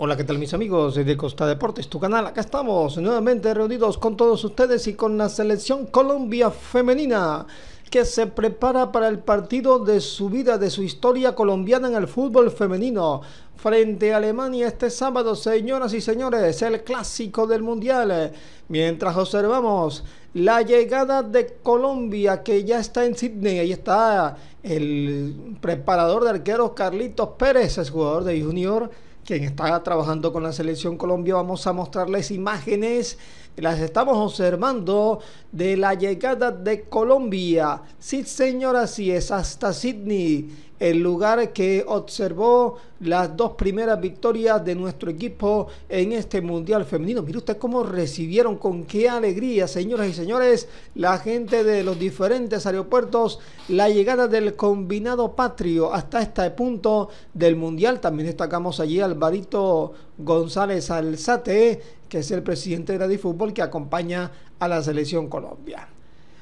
Hola, ¿qué tal mis amigos de Costa Deportes, tu canal? Acá estamos nuevamente reunidos con todos ustedes y con la selección Colombia femenina que se prepara para el partido de su vida, de su historia colombiana en el fútbol femenino frente a Alemania este sábado, señoras y señores, el clásico del Mundial. Mientras observamos la llegada de Colombia que ya está en Sydney, ahí está el preparador de arqueros Carlitos Pérez, es jugador de Junior quien está trabajando con la selección Colombia, vamos a mostrarles imágenes las estamos observando de la llegada de Colombia. Sí, señora, así es, hasta Sydney, el lugar que observó las dos primeras victorias de nuestro equipo en este Mundial Femenino. Mire usted cómo recibieron, con qué alegría, señoras y señores, la gente de los diferentes aeropuertos, la llegada del combinado patrio hasta este punto del Mundial. También destacamos allí al Barito González Alzate, que es el presidente de la fútbol que acompaña a la selección Colombia.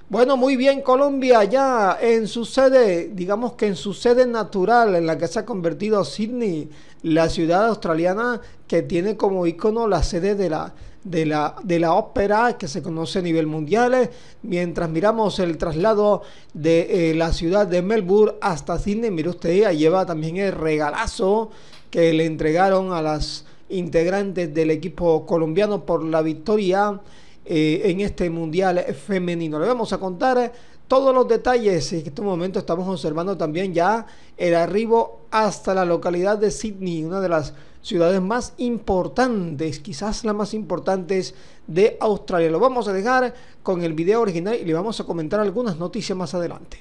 Bueno, muy bien, Colombia ya en su sede, digamos que en su sede natural, en la que se ha convertido Sydney, la ciudad australiana que tiene como icono la sede de la, de la, de la ópera que se conoce a nivel mundial, eh, mientras miramos el traslado de eh, la ciudad de Melbourne hasta Sydney, mire usted, ahí lleva también el regalazo que le entregaron a las integrantes del equipo colombiano por la victoria eh, en este mundial femenino. Le vamos a contar eh, todos los detalles. En este momento estamos observando también ya el arribo hasta la localidad de Sydney, una de las ciudades más importantes, quizás las más importantes de Australia. Lo vamos a dejar con el video original y le vamos a comentar algunas noticias más adelante.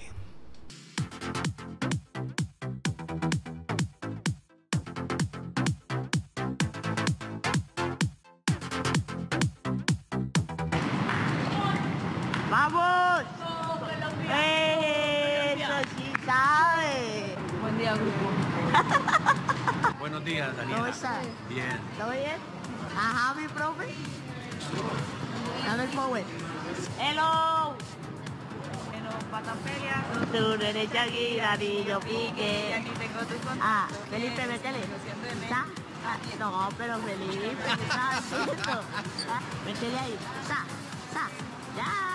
¡Vamos! ¡Eh! ¡Eso sí sabe! Buen día, grupo. Buenos días, Daniela. ¿Cómo estás? Bien. ¿Todo bien? Ajá, mi profe. Dame el power. ¡Hello! Patapelia. Tu derecha guía, Villo Pique. Y aquí tengo tu Ah, Felipe, métele. ¿Está? Ah, no, pero Felipe, ¿qué estás haciendo? Ah, métele ahí. ¡Sa! ¡Sa! ¡Ya!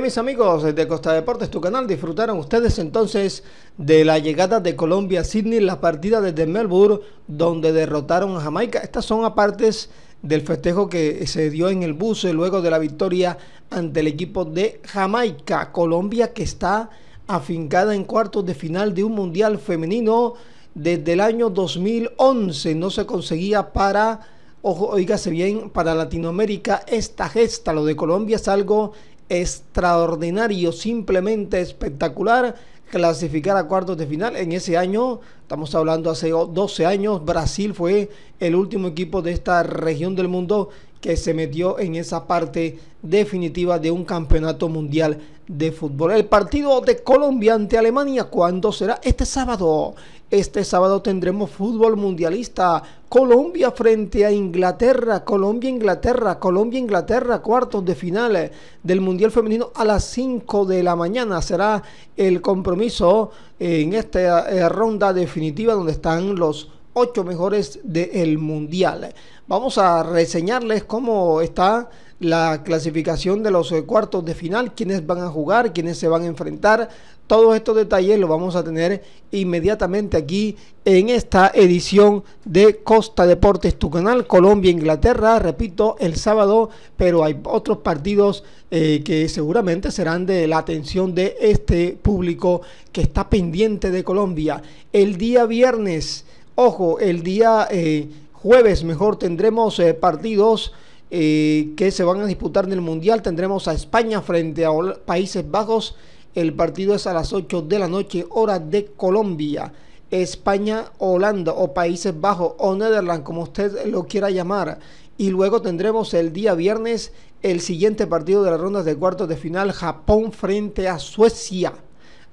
Mis amigos de Costa Deportes, tu canal, disfrutaron ustedes entonces de la llegada de Colombia a Sydney, la partida desde Melbourne, donde derrotaron a Jamaica. Estas son apartes del festejo que se dio en el bus eh, luego de la victoria ante el equipo de Jamaica. Colombia que está afincada en cuartos de final de un mundial femenino desde el año 2011. No se conseguía para, ojo, oígase bien, para Latinoamérica esta gesta. Lo de Colombia es algo extraordinario, simplemente espectacular, clasificar a cuartos de final. En ese año, estamos hablando hace 12 años, Brasil fue el último equipo de esta región del mundo que se metió en esa parte definitiva de un campeonato mundial de fútbol. El partido de Colombia ante Alemania, ¿cuándo será? Este sábado. Este sábado tendremos fútbol mundialista. Colombia frente a Inglaterra. Colombia, Inglaterra. Colombia, Inglaterra. Cuartos de final del Mundial Femenino a las 5 de la mañana. Será el compromiso en esta eh, ronda definitiva donde están los ocho mejores del mundial. Vamos a reseñarles cómo está la clasificación de los eh, cuartos de final, quiénes van a jugar, quiénes se van a enfrentar. Todos estos detalles los vamos a tener inmediatamente aquí en esta edición de Costa Deportes, tu canal Colombia, Inglaterra, repito, el sábado, pero hay otros partidos eh, que seguramente serán de la atención de este público que está pendiente de Colombia. El día viernes Ojo, el día eh, jueves mejor tendremos eh, partidos eh, que se van a disputar en el Mundial. Tendremos a España frente a Países Bajos. El partido es a las 8 de la noche, hora de Colombia. España, Holanda o Países Bajos o Netherlands, como usted lo quiera llamar. Y luego tendremos el día viernes el siguiente partido de las rondas de cuartos de final, Japón frente a Suecia.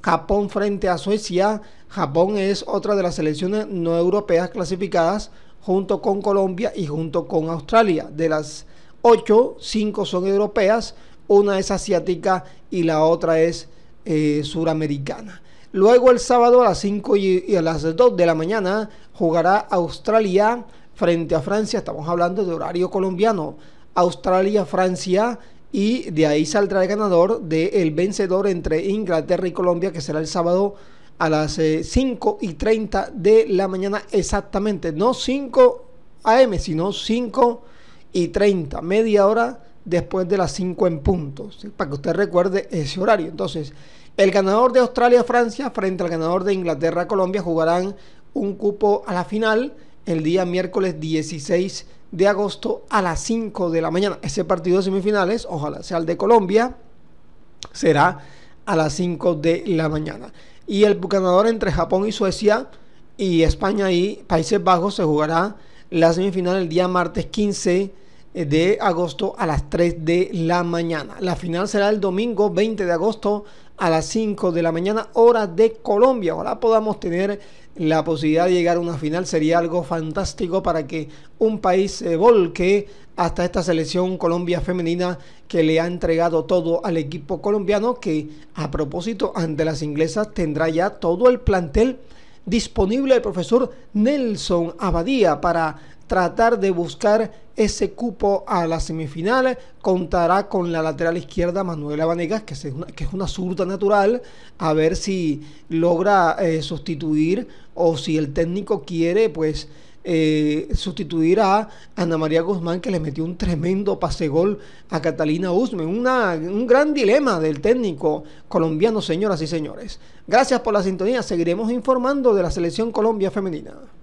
Japón frente a Suecia Japón es otra de las selecciones no europeas clasificadas junto con Colombia y junto con Australia. De las ocho, cinco son europeas, una es asiática y la otra es eh, suramericana. Luego el sábado a las 5 y, a las 2 de la mañana jugará Australia frente a Francia. Estamos hablando de horario colombiano. Australia, Francia. Y de ahí saldrá el ganador del vencedor entre Inglaterra y Colombia, que será el sábado a las 5 eh, y 30 de la mañana exactamente. No 5 AM, sino 5 y 30, media hora después de las 5 en punto, para que usted recuerde ese horario. Entonces, el ganador de Australia-Francia frente al ganador de Inglaterra-Colombia jugarán un cupo a la final el día miércoles 16 de agosto a las 5 de la mañana. Ese partido de semifinales, ojalá sea el de Colombia, será a las 5 de la mañana y el ganador entre Japón y Suecia y España y Países Bajos se jugará la semifinal el día martes 15 eh, de agosto a las 3 de la mañana. La final será el domingo 20 de agosto a las 5 de la mañana, hora de Colombia. Ahora podamos tener la posibilidad de llegar a una final sería algo fantástico para que un país se volque hasta esta selección Colombia femenina que le ha entregado todo al equipo colombiano que a propósito ante las inglesas tendrá ya todo el plantel disponible el profesor Nelson Abadía para tratar de buscar ese cupo a las semifinales Contará con la lateral izquierda Manuela Vanegas, que es una, que es una zurda natural, a ver si logra eh, sustituir o si el técnico quiere, pues eh, sustituir a Ana María Guzmán, que le metió un tremendo pasegol a Catalina Usme. Una, un gran dilema del técnico colombiano, señoras y señores. Gracias por la sintonía. Seguiremos informando de la Selección Colombia Femenina.